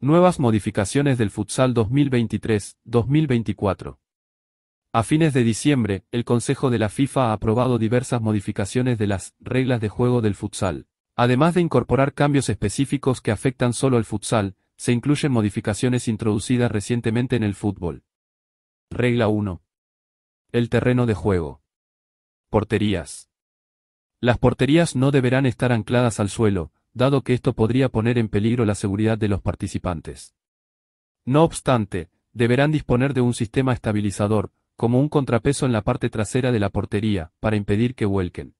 Nuevas modificaciones del futsal 2023-2024. A fines de diciembre, el Consejo de la FIFA ha aprobado diversas modificaciones de las reglas de juego del futsal. Además de incorporar cambios específicos que afectan solo al futsal, se incluyen modificaciones introducidas recientemente en el fútbol. Regla 1. El terreno de juego. Porterías. Las porterías no deberán estar ancladas al suelo, dado que esto podría poner en peligro la seguridad de los participantes. No obstante, deberán disponer de un sistema estabilizador, como un contrapeso en la parte trasera de la portería, para impedir que vuelquen.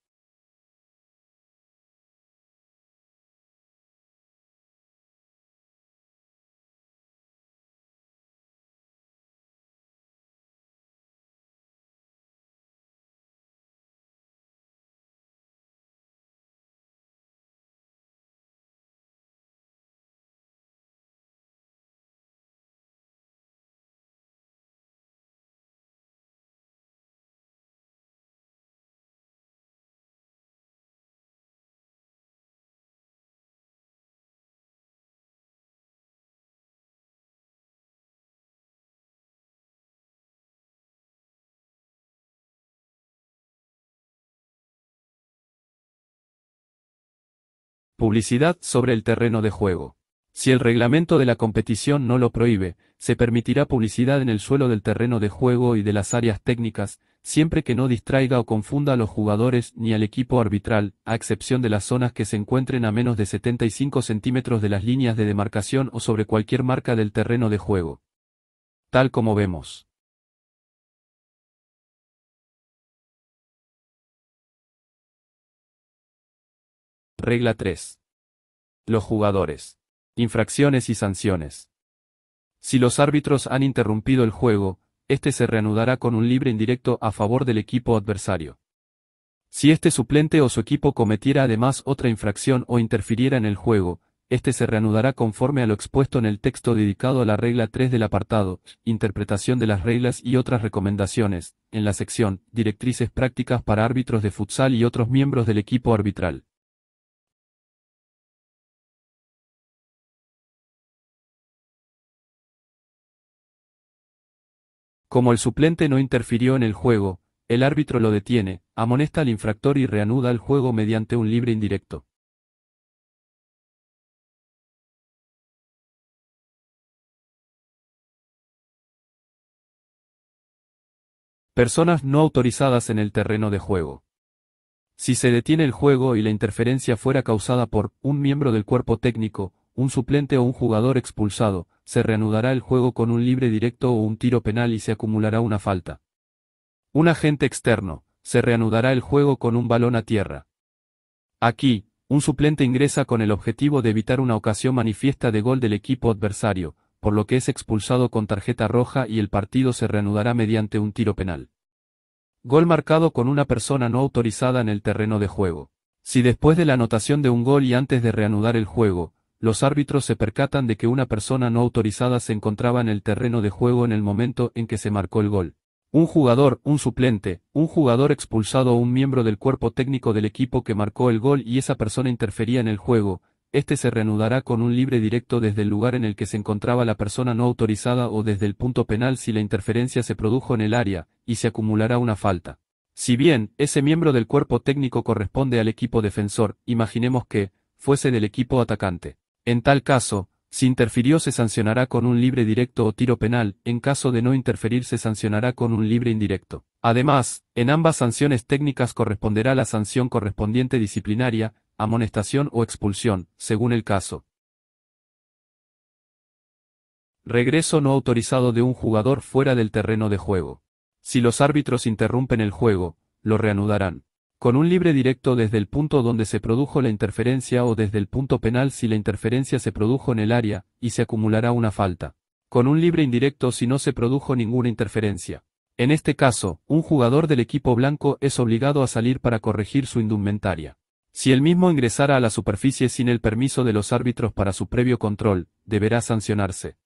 Publicidad sobre el terreno de juego. Si el reglamento de la competición no lo prohíbe, se permitirá publicidad en el suelo del terreno de juego y de las áreas técnicas, siempre que no distraiga o confunda a los jugadores ni al equipo arbitral, a excepción de las zonas que se encuentren a menos de 75 centímetros de las líneas de demarcación o sobre cualquier marca del terreno de juego. Tal como vemos. Regla 3. Los jugadores. Infracciones y sanciones. Si los árbitros han interrumpido el juego, este se reanudará con un libre indirecto a favor del equipo adversario. Si este suplente o su equipo cometiera además otra infracción o interfiriera en el juego, este se reanudará conforme a lo expuesto en el texto dedicado a la regla 3 del apartado, Interpretación de las reglas y otras recomendaciones, en la sección, Directrices prácticas para árbitros de futsal y otros miembros del equipo arbitral. Como el suplente no interfirió en el juego, el árbitro lo detiene, amonesta al infractor y reanuda el juego mediante un libre indirecto. Personas no autorizadas en el terreno de juego. Si se detiene el juego y la interferencia fuera causada por un miembro del cuerpo técnico, un suplente o un jugador expulsado, se reanudará el juego con un libre directo o un tiro penal y se acumulará una falta. Un agente externo, se reanudará el juego con un balón a tierra. Aquí, un suplente ingresa con el objetivo de evitar una ocasión manifiesta de gol del equipo adversario, por lo que es expulsado con tarjeta roja y el partido se reanudará mediante un tiro penal. Gol marcado con una persona no autorizada en el terreno de juego. Si después de la anotación de un gol y antes de reanudar el juego, los árbitros se percatan de que una persona no autorizada se encontraba en el terreno de juego en el momento en que se marcó el gol. Un jugador, un suplente, un jugador expulsado o un miembro del cuerpo técnico del equipo que marcó el gol y esa persona interfería en el juego, este se reanudará con un libre directo desde el lugar en el que se encontraba la persona no autorizada o desde el punto penal si la interferencia se produjo en el área, y se acumulará una falta. Si bien, ese miembro del cuerpo técnico corresponde al equipo defensor, imaginemos que, fuese del equipo atacante. En tal caso, si interfirió se sancionará con un libre directo o tiro penal, en caso de no interferir se sancionará con un libre indirecto. Además, en ambas sanciones técnicas corresponderá la sanción correspondiente disciplinaria, amonestación o expulsión, según el caso. Regreso no autorizado de un jugador fuera del terreno de juego. Si los árbitros interrumpen el juego, lo reanudarán con un libre directo desde el punto donde se produjo la interferencia o desde el punto penal si la interferencia se produjo en el área, y se acumulará una falta. Con un libre indirecto si no se produjo ninguna interferencia. En este caso, un jugador del equipo blanco es obligado a salir para corregir su indumentaria. Si el mismo ingresara a la superficie sin el permiso de los árbitros para su previo control, deberá sancionarse.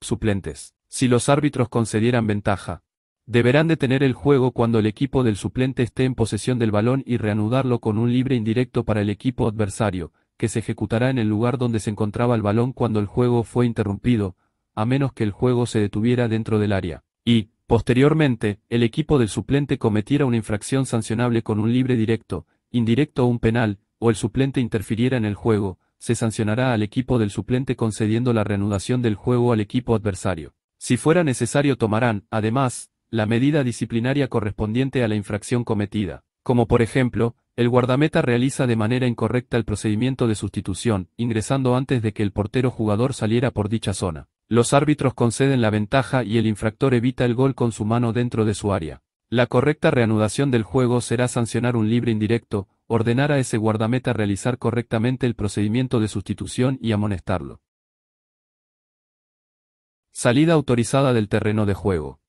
Suplentes. Si los árbitros concedieran ventaja, Deberán detener el juego cuando el equipo del suplente esté en posesión del balón y reanudarlo con un libre indirecto para el equipo adversario, que se ejecutará en el lugar donde se encontraba el balón cuando el juego fue interrumpido, a menos que el juego se detuviera dentro del área. Y, posteriormente, el equipo del suplente cometiera una infracción sancionable con un libre directo, indirecto o un penal, o el suplente interfiriera en el juego, se sancionará al equipo del suplente concediendo la reanudación del juego al equipo adversario. Si fuera necesario tomarán, además, la medida disciplinaria correspondiente a la infracción cometida, como por ejemplo, el guardameta realiza de manera incorrecta el procedimiento de sustitución, ingresando antes de que el portero jugador saliera por dicha zona. Los árbitros conceden la ventaja y el infractor evita el gol con su mano dentro de su área. La correcta reanudación del juego será sancionar un libre indirecto, ordenar a ese guardameta realizar correctamente el procedimiento de sustitución y amonestarlo. Salida autorizada del terreno de juego.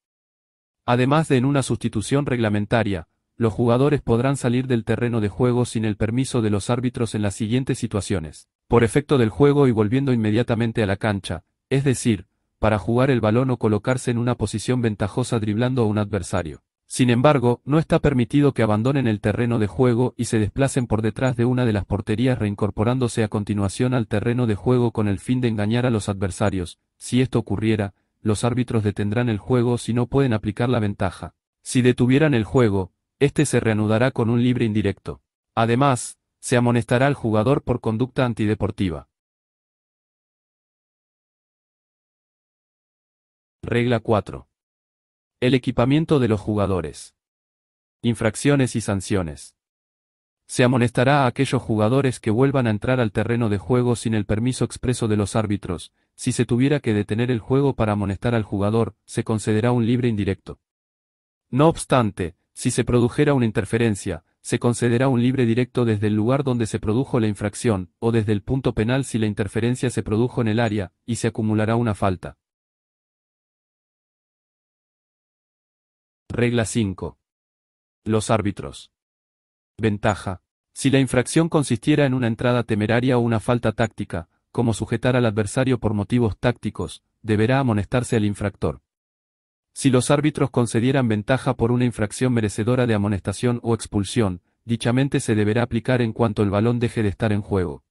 Además de en una sustitución reglamentaria, los jugadores podrán salir del terreno de juego sin el permiso de los árbitros en las siguientes situaciones. Por efecto del juego y volviendo inmediatamente a la cancha, es decir, para jugar el balón o colocarse en una posición ventajosa driblando a un adversario. Sin embargo, no está permitido que abandonen el terreno de juego y se desplacen por detrás de una de las porterías reincorporándose a continuación al terreno de juego con el fin de engañar a los adversarios. Si esto ocurriera, los árbitros detendrán el juego si no pueden aplicar la ventaja. Si detuvieran el juego, este se reanudará con un libre indirecto. Además, se amonestará al jugador por conducta antideportiva. Regla 4. El equipamiento de los jugadores. Infracciones y sanciones. Se amonestará a aquellos jugadores que vuelvan a entrar al terreno de juego sin el permiso expreso de los árbitros, si se tuviera que detener el juego para amonestar al jugador, se concederá un libre indirecto. No obstante, si se produjera una interferencia, se concederá un libre directo desde el lugar donde se produjo la infracción, o desde el punto penal si la interferencia se produjo en el área, y se acumulará una falta. Regla 5. Los árbitros. Ventaja. Si la infracción consistiera en una entrada temeraria o una falta táctica, como sujetar al adversario por motivos tácticos, deberá amonestarse al infractor. Si los árbitros concedieran ventaja por una infracción merecedora de amonestación o expulsión, dichamente se deberá aplicar en cuanto el balón deje de estar en juego.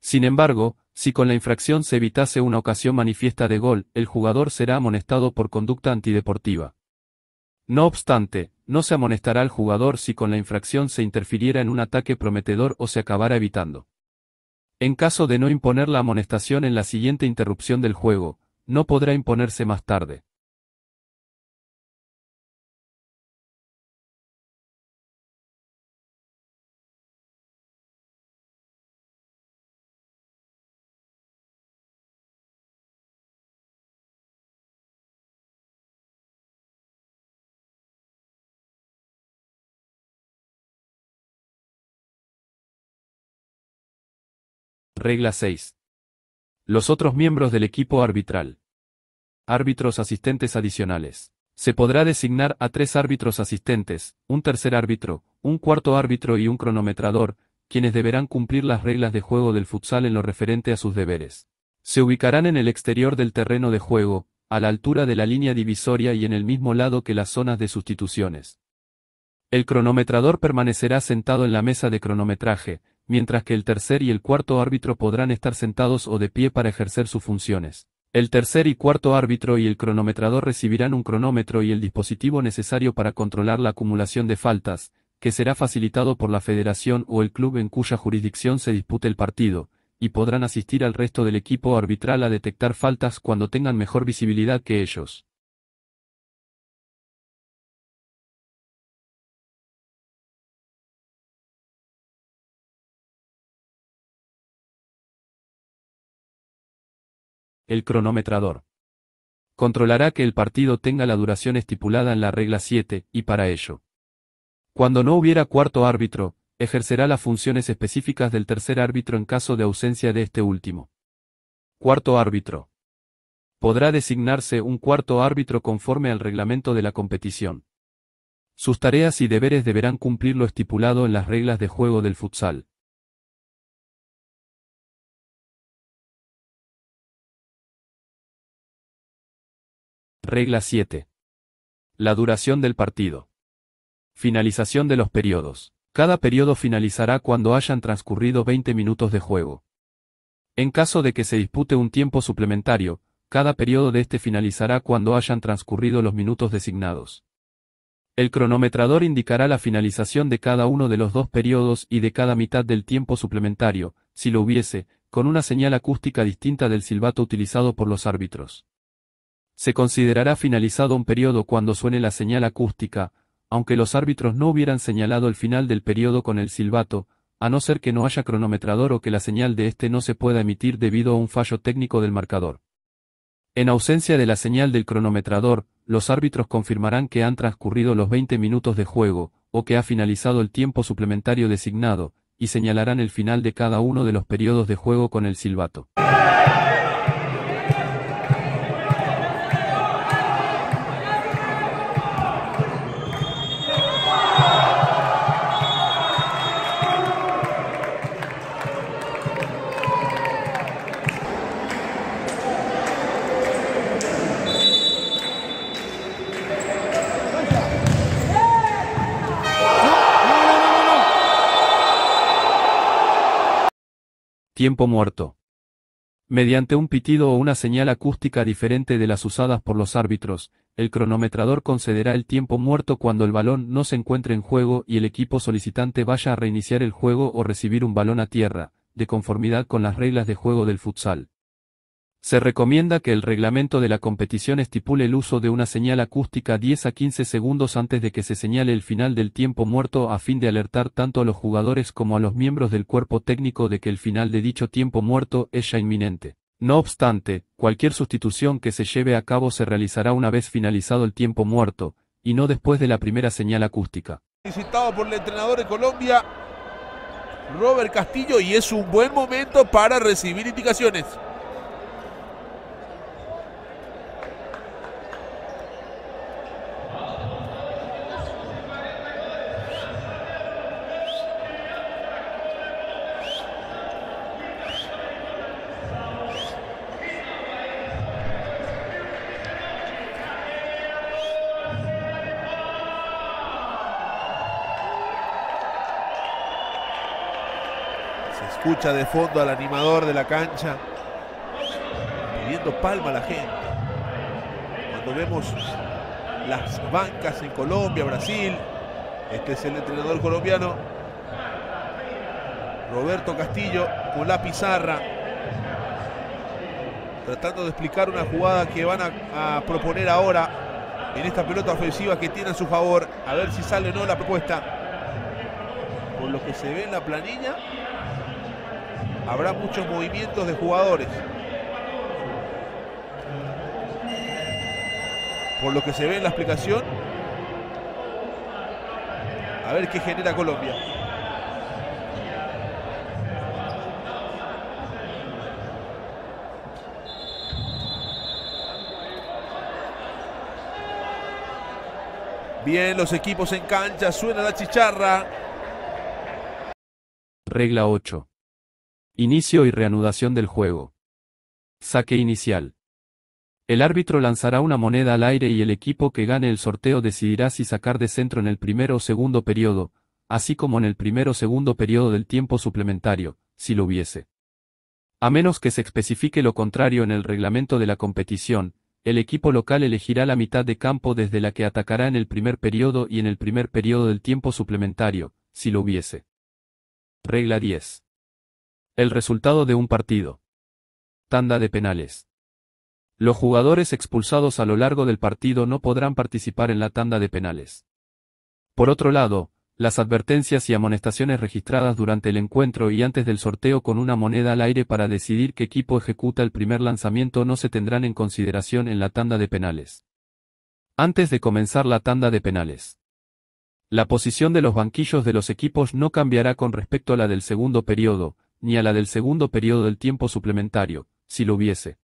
Sin embargo, si con la infracción se evitase una ocasión manifiesta de gol, el jugador será amonestado por conducta antideportiva. No obstante, no se amonestará al jugador si con la infracción se interfiriera en un ataque prometedor o se acabara evitando. En caso de no imponer la amonestación en la siguiente interrupción del juego, no podrá imponerse más tarde. Regla 6. Los otros miembros del equipo arbitral. Árbitros asistentes adicionales. Se podrá designar a tres árbitros asistentes, un tercer árbitro, un cuarto árbitro y un cronometrador, quienes deberán cumplir las reglas de juego del futsal en lo referente a sus deberes. Se ubicarán en el exterior del terreno de juego, a la altura de la línea divisoria y en el mismo lado que las zonas de sustituciones. El cronometrador permanecerá sentado en la mesa de cronometraje, mientras que el tercer y el cuarto árbitro podrán estar sentados o de pie para ejercer sus funciones. El tercer y cuarto árbitro y el cronometrador recibirán un cronómetro y el dispositivo necesario para controlar la acumulación de faltas, que será facilitado por la federación o el club en cuya jurisdicción se dispute el partido, y podrán asistir al resto del equipo arbitral a detectar faltas cuando tengan mejor visibilidad que ellos. el cronometrador. Controlará que el partido tenga la duración estipulada en la regla 7, y para ello. Cuando no hubiera cuarto árbitro, ejercerá las funciones específicas del tercer árbitro en caso de ausencia de este último. Cuarto árbitro. Podrá designarse un cuarto árbitro conforme al reglamento de la competición. Sus tareas y deberes deberán cumplir lo estipulado en las reglas de juego del futsal. Regla 7. La duración del partido. Finalización de los periodos. Cada periodo finalizará cuando hayan transcurrido 20 minutos de juego. En caso de que se dispute un tiempo suplementario, cada periodo de este finalizará cuando hayan transcurrido los minutos designados. El cronometrador indicará la finalización de cada uno de los dos periodos y de cada mitad del tiempo suplementario, si lo hubiese, con una señal acústica distinta del silbato utilizado por los árbitros. Se considerará finalizado un periodo cuando suene la señal acústica, aunque los árbitros no hubieran señalado el final del periodo con el silbato, a no ser que no haya cronometrador o que la señal de este no se pueda emitir debido a un fallo técnico del marcador. En ausencia de la señal del cronometrador, los árbitros confirmarán que han transcurrido los 20 minutos de juego, o que ha finalizado el tiempo suplementario designado, y señalarán el final de cada uno de los periodos de juego con el silbato. tiempo muerto. Mediante un pitido o una señal acústica diferente de las usadas por los árbitros, el cronometrador concederá el tiempo muerto cuando el balón no se encuentre en juego y el equipo solicitante vaya a reiniciar el juego o recibir un balón a tierra, de conformidad con las reglas de juego del futsal. Se recomienda que el reglamento de la competición estipule el uso de una señal acústica 10 a 15 segundos antes de que se señale el final del tiempo muerto a fin de alertar tanto a los jugadores como a los miembros del cuerpo técnico de que el final de dicho tiempo muerto es ya inminente. No obstante, cualquier sustitución que se lleve a cabo se realizará una vez finalizado el tiempo muerto, y no después de la primera señal acústica. Visitado por el entrenador de Colombia, Robert Castillo, y es un buen momento para recibir indicaciones. escucha de fondo al animador de la cancha pidiendo palma a la gente. Cuando vemos las bancas en Colombia, Brasil, este es el entrenador colombiano, Roberto Castillo con la pizarra, tratando de explicar una jugada que van a, proponer ahora en esta pelota ofensiva que tiene a su favor, a ver si sale o no la propuesta. Por lo que se ve en la planilla, Habrá muchos movimientos de jugadores. Por lo que se ve en la explicación. A ver qué genera Colombia. Bien, los equipos en cancha, suena la chicharra. Regla 8. Inicio y reanudación del juego. Saque inicial. El árbitro lanzará una moneda al aire y el equipo que gane el sorteo decidirá si sacar de centro en el primero o segundo periodo, así como en el primero o segundo periodo del tiempo suplementario, si lo hubiese. A menos que se especifique lo contrario en el reglamento de la competición, el equipo local elegirá la mitad de campo desde la que atacará en el primer periodo y en el primer periodo del tiempo suplementario, si lo hubiese. Regla 10. El resultado de un partido. Tanda de penales. Los jugadores expulsados a lo largo del partido no podrán participar en la tanda de penales. Por otro lado, las advertencias y amonestaciones registradas durante el encuentro y antes del sorteo con una moneda al aire para decidir qué equipo ejecuta el primer lanzamiento no se tendrán en consideración en la tanda de penales. Antes de comenzar la tanda de penales. La posición de los banquillos de los equipos no cambiará con respecto a la del segundo periodo, ni a la del segundo periodo del tiempo suplementario, si lo hubiese.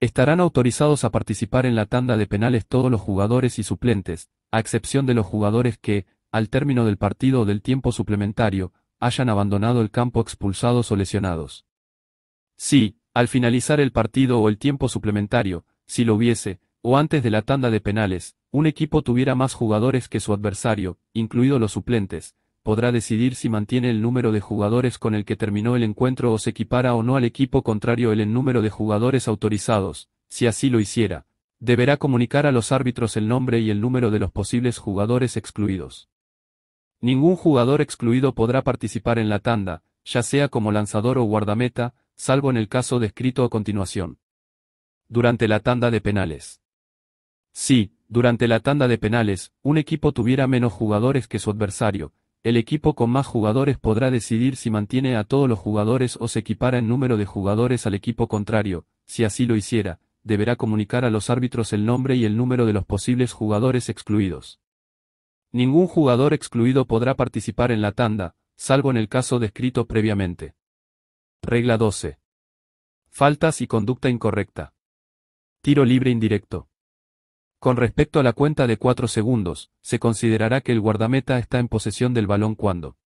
Estarán autorizados a participar en la tanda de penales todos los jugadores y suplentes, a excepción de los jugadores que, al término del partido o del tiempo suplementario, hayan abandonado el campo expulsados o lesionados. Si, al finalizar el partido o el tiempo suplementario, si lo hubiese, o antes de la tanda de penales, un equipo tuviera más jugadores que su adversario, incluidos los suplentes, podrá decidir si mantiene el número de jugadores con el que terminó el encuentro o se equipara o no al equipo contrario el número de jugadores autorizados, si así lo hiciera. Deberá comunicar a los árbitros el nombre y el número de los posibles jugadores excluidos. Ningún jugador excluido podrá participar en la tanda, ya sea como lanzador o guardameta, salvo en el caso descrito a continuación. Durante la tanda de penales. Si, durante la tanda de penales, un equipo tuviera menos jugadores que su adversario, el equipo con más jugadores podrá decidir si mantiene a todos los jugadores o se equipara en número de jugadores al equipo contrario, si así lo hiciera, deberá comunicar a los árbitros el nombre y el número de los posibles jugadores excluidos. Ningún jugador excluido podrá participar en la tanda, salvo en el caso descrito previamente. Regla 12. Faltas y conducta incorrecta. Tiro libre indirecto. Con respecto a la cuenta de 4 segundos, se considerará que el guardameta está en posesión del balón cuando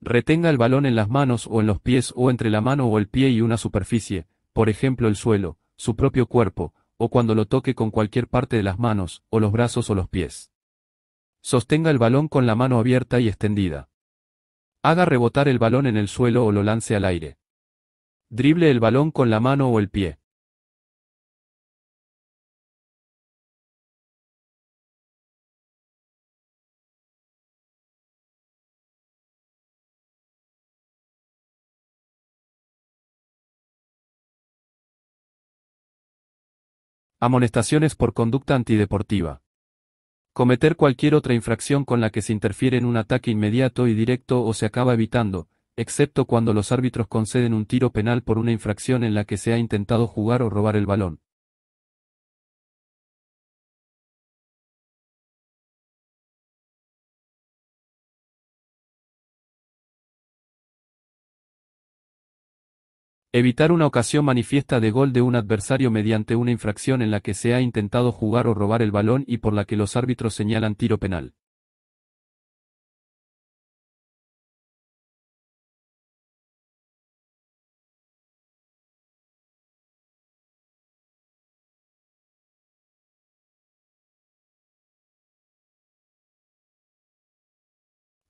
retenga el balón en las manos o en los pies o entre la mano o el pie y una superficie, por ejemplo el suelo, su propio cuerpo, o cuando lo toque con cualquier parte de las manos, o los brazos o los pies. Sostenga el balón con la mano abierta y extendida. Haga rebotar el balón en el suelo o lo lance al aire. Drible el balón con la mano o el pie. Amonestaciones por conducta antideportiva. Cometer cualquier otra infracción con la que se interfiere en un ataque inmediato y directo o se acaba evitando, excepto cuando los árbitros conceden un tiro penal por una infracción en la que se ha intentado jugar o robar el balón. Evitar una ocasión manifiesta de gol de un adversario mediante una infracción en la que se ha intentado jugar o robar el balón y por la que los árbitros señalan tiro penal.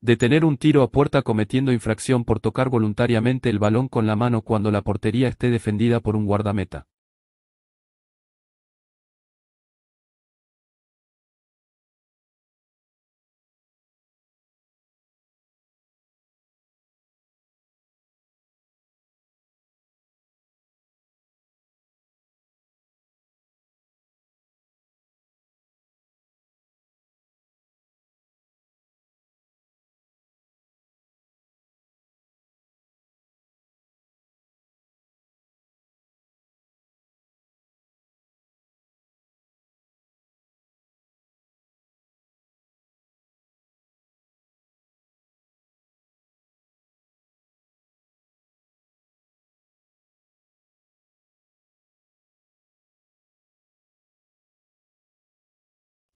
Detener un tiro a puerta cometiendo infracción por tocar voluntariamente el balón con la mano cuando la portería esté defendida por un guardameta.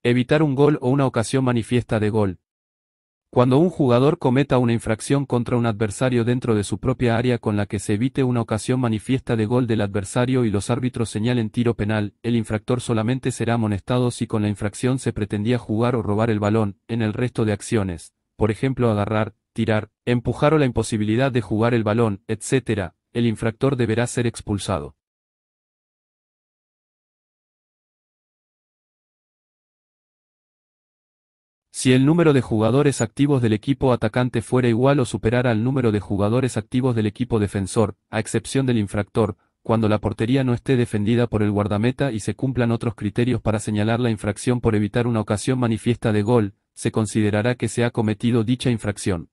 Evitar un gol o una ocasión manifiesta de gol. Cuando un jugador cometa una infracción contra un adversario dentro de su propia área con la que se evite una ocasión manifiesta de gol del adversario y los árbitros señalen tiro penal, el infractor solamente será amonestado si con la infracción se pretendía jugar o robar el balón, en el resto de acciones, por ejemplo agarrar, tirar, empujar o la imposibilidad de jugar el balón, etc., el infractor deberá ser expulsado. Si el número de jugadores activos del equipo atacante fuera igual o superara al número de jugadores activos del equipo defensor, a excepción del infractor, cuando la portería no esté defendida por el guardameta y se cumplan otros criterios para señalar la infracción por evitar una ocasión manifiesta de gol, se considerará que se ha cometido dicha infracción.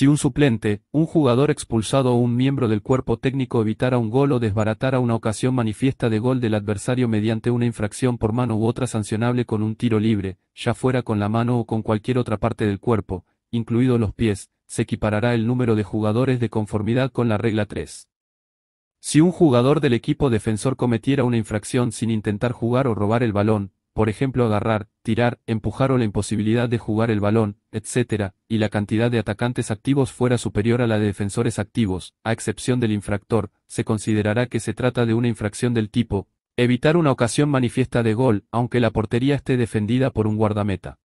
Si un suplente, un jugador expulsado o un miembro del cuerpo técnico evitara un gol o desbaratara una ocasión manifiesta de gol del adversario mediante una infracción por mano u otra sancionable con un tiro libre, ya fuera con la mano o con cualquier otra parte del cuerpo, incluidos los pies, se equiparará el número de jugadores de conformidad con la regla 3. Si un jugador del equipo defensor cometiera una infracción sin intentar jugar o robar el balón, por ejemplo agarrar, tirar, empujar o la imposibilidad de jugar el balón, etc., y la cantidad de atacantes activos fuera superior a la de defensores activos, a excepción del infractor, se considerará que se trata de una infracción del tipo, evitar una ocasión manifiesta de gol, aunque la portería esté defendida por un guardameta.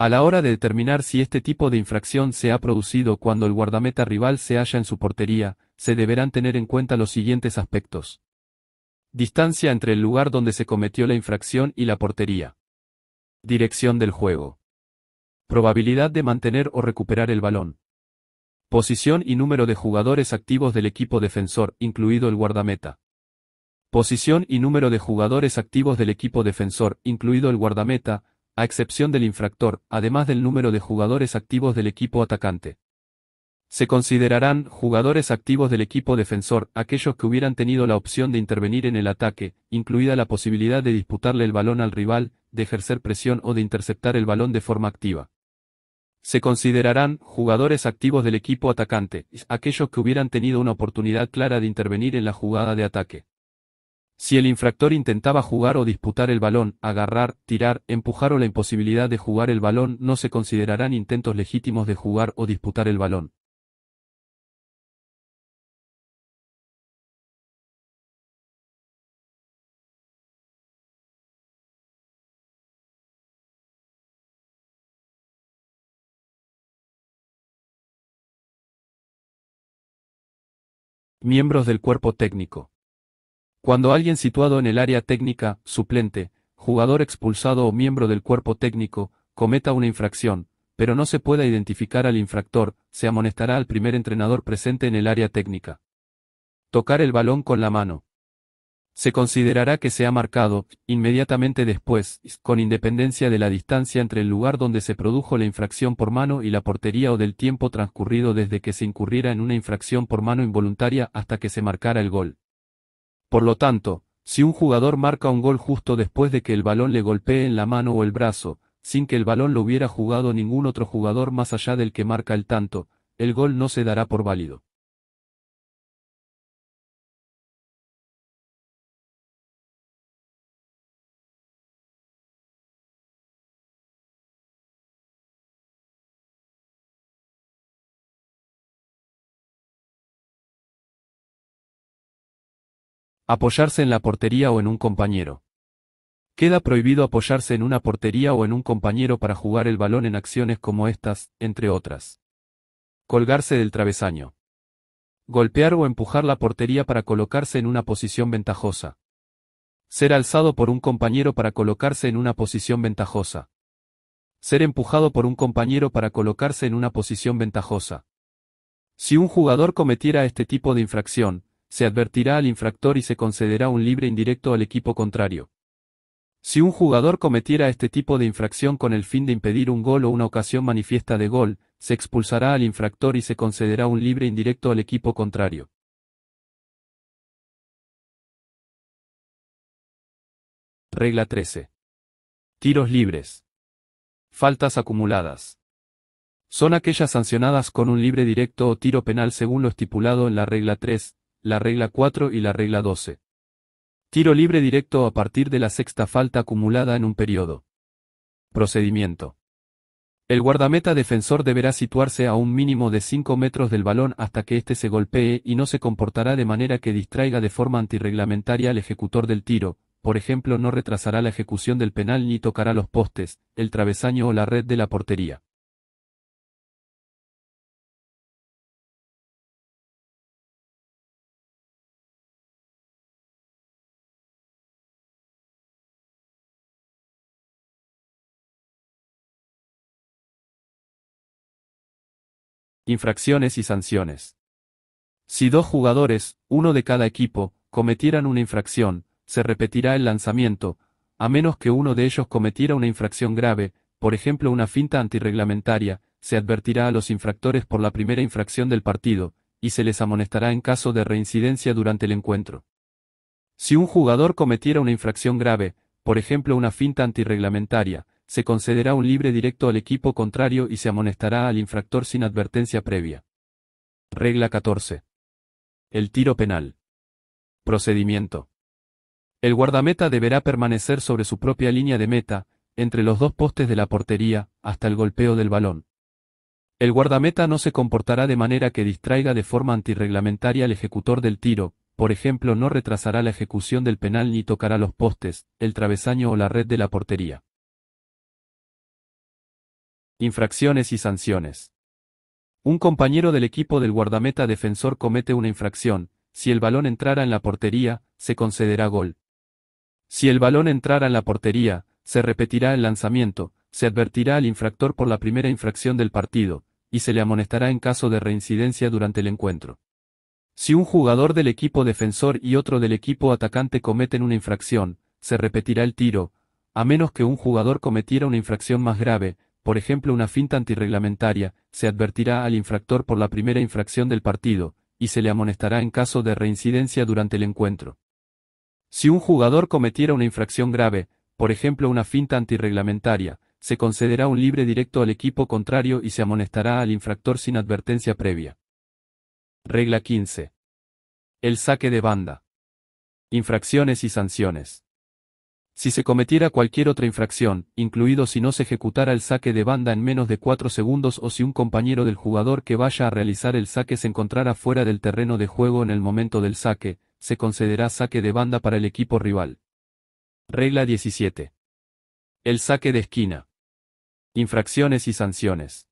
A la hora de determinar si este tipo de infracción se ha producido cuando el guardameta rival se halla en su portería, se deberán tener en cuenta los siguientes aspectos. Distancia entre el lugar donde se cometió la infracción y la portería. Dirección del juego. Probabilidad de mantener o recuperar el balón. Posición y número de jugadores activos del equipo defensor, incluido el guardameta. Posición y número de jugadores activos del equipo defensor, incluido el guardameta, a excepción del infractor, además del número de jugadores activos del equipo atacante. Se considerarán jugadores activos del equipo defensor aquellos que hubieran tenido la opción de intervenir en el ataque, incluida la posibilidad de disputarle el balón al rival, de ejercer presión o de interceptar el balón de forma activa. Se considerarán jugadores activos del equipo atacante aquellos que hubieran tenido una oportunidad clara de intervenir en la jugada de ataque. Si el infractor intentaba jugar o disputar el balón, agarrar, tirar, empujar o la imposibilidad de jugar el balón no se considerarán intentos legítimos de jugar o disputar el balón. Miembros del cuerpo técnico. Cuando alguien situado en el área técnica, suplente, jugador expulsado o miembro del cuerpo técnico, cometa una infracción, pero no se pueda identificar al infractor, se amonestará al primer entrenador presente en el área técnica. Tocar el balón con la mano. Se considerará que se ha marcado, inmediatamente después, con independencia de la distancia entre el lugar donde se produjo la infracción por mano y la portería o del tiempo transcurrido desde que se incurriera en una infracción por mano involuntaria hasta que se marcara el gol. Por lo tanto, si un jugador marca un gol justo después de que el balón le golpee en la mano o el brazo, sin que el balón lo hubiera jugado ningún otro jugador más allá del que marca el tanto, el gol no se dará por válido. Apoyarse en la portería o en un compañero. Queda prohibido apoyarse en una portería o en un compañero para jugar el balón en acciones como estas, entre otras. Colgarse del travesaño. Golpear o empujar la portería para colocarse en una posición ventajosa. Ser alzado por un compañero para colocarse en una posición ventajosa. Ser empujado por un compañero para colocarse en una posición ventajosa. Si un jugador cometiera este tipo de infracción, se advertirá al infractor y se concederá un libre indirecto al equipo contrario. Si un jugador cometiera este tipo de infracción con el fin de impedir un gol o una ocasión manifiesta de gol, se expulsará al infractor y se concederá un libre indirecto al equipo contrario. Regla 13. Tiros libres. Faltas acumuladas. Son aquellas sancionadas con un libre directo o tiro penal según lo estipulado en la regla 3, la regla 4 y la regla 12. Tiro libre directo a partir de la sexta falta acumulada en un periodo. Procedimiento. El guardameta defensor deberá situarse a un mínimo de 5 metros del balón hasta que éste se golpee y no se comportará de manera que distraiga de forma antirreglamentaria al ejecutor del tiro, por ejemplo no retrasará la ejecución del penal ni tocará los postes, el travesaño o la red de la portería. Infracciones y sanciones. Si dos jugadores, uno de cada equipo, cometieran una infracción, se repetirá el lanzamiento, a menos que uno de ellos cometiera una infracción grave, por ejemplo una finta antirreglamentaria, se advertirá a los infractores por la primera infracción del partido, y se les amonestará en caso de reincidencia durante el encuentro. Si un jugador cometiera una infracción grave, por ejemplo una finta antirreglamentaria, se concederá un libre directo al equipo contrario y se amonestará al infractor sin advertencia previa. Regla 14. El tiro penal. Procedimiento. El guardameta deberá permanecer sobre su propia línea de meta, entre los dos postes de la portería, hasta el golpeo del balón. El guardameta no se comportará de manera que distraiga de forma antirreglamentaria al ejecutor del tiro, por ejemplo no retrasará la ejecución del penal ni tocará los postes, el travesaño o la red de la portería. Infracciones y sanciones. Un compañero del equipo del guardameta defensor comete una infracción, si el balón entrara en la portería, se concederá gol. Si el balón entrara en la portería, se repetirá el lanzamiento, se advertirá al infractor por la primera infracción del partido, y se le amonestará en caso de reincidencia durante el encuentro. Si un jugador del equipo defensor y otro del equipo atacante cometen una infracción, se repetirá el tiro, a menos que un jugador cometiera una infracción más grave, por ejemplo una finta antirreglamentaria, se advertirá al infractor por la primera infracción del partido, y se le amonestará en caso de reincidencia durante el encuentro. Si un jugador cometiera una infracción grave, por ejemplo una finta antirreglamentaria, se concederá un libre directo al equipo contrario y se amonestará al infractor sin advertencia previa. Regla 15. El saque de banda. Infracciones y sanciones. Si se cometiera cualquier otra infracción, incluido si no se ejecutara el saque de banda en menos de 4 segundos o si un compañero del jugador que vaya a realizar el saque se encontrara fuera del terreno de juego en el momento del saque, se concederá saque de banda para el equipo rival. Regla 17. El saque de esquina. Infracciones y sanciones.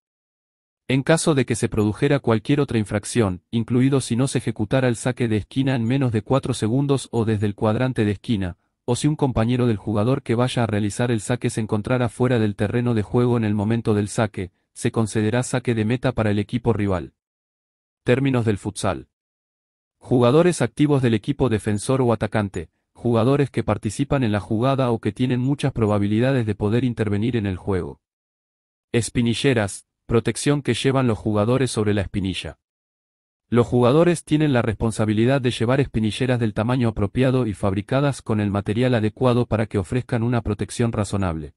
En caso de que se produjera cualquier otra infracción, incluido si no se ejecutara el saque de esquina en menos de 4 segundos o desde el cuadrante de esquina, o si un compañero del jugador que vaya a realizar el saque se encontrara fuera del terreno de juego en el momento del saque, se concederá saque de meta para el equipo rival. Términos del futsal. Jugadores activos del equipo defensor o atacante, jugadores que participan en la jugada o que tienen muchas probabilidades de poder intervenir en el juego. Espinilleras, protección que llevan los jugadores sobre la espinilla. Los jugadores tienen la responsabilidad de llevar espinilleras del tamaño apropiado y fabricadas con el material adecuado para que ofrezcan una protección razonable.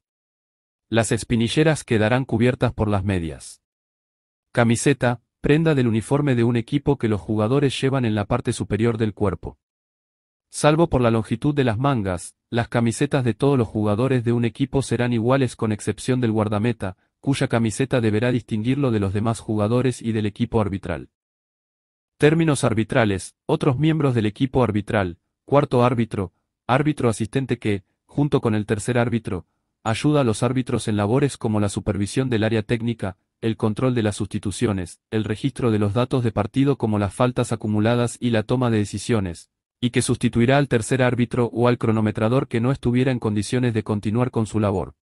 Las espinilleras quedarán cubiertas por las medias. Camiseta, prenda del uniforme de un equipo que los jugadores llevan en la parte superior del cuerpo. Salvo por la longitud de las mangas, las camisetas de todos los jugadores de un equipo serán iguales con excepción del guardameta, cuya camiseta deberá distinguirlo de los demás jugadores y del equipo arbitral. Términos arbitrales, otros miembros del equipo arbitral, cuarto árbitro, árbitro asistente que, junto con el tercer árbitro, ayuda a los árbitros en labores como la supervisión del área técnica, el control de las sustituciones, el registro de los datos de partido como las faltas acumuladas y la toma de decisiones, y que sustituirá al tercer árbitro o al cronometrador que no estuviera en condiciones de continuar con su labor.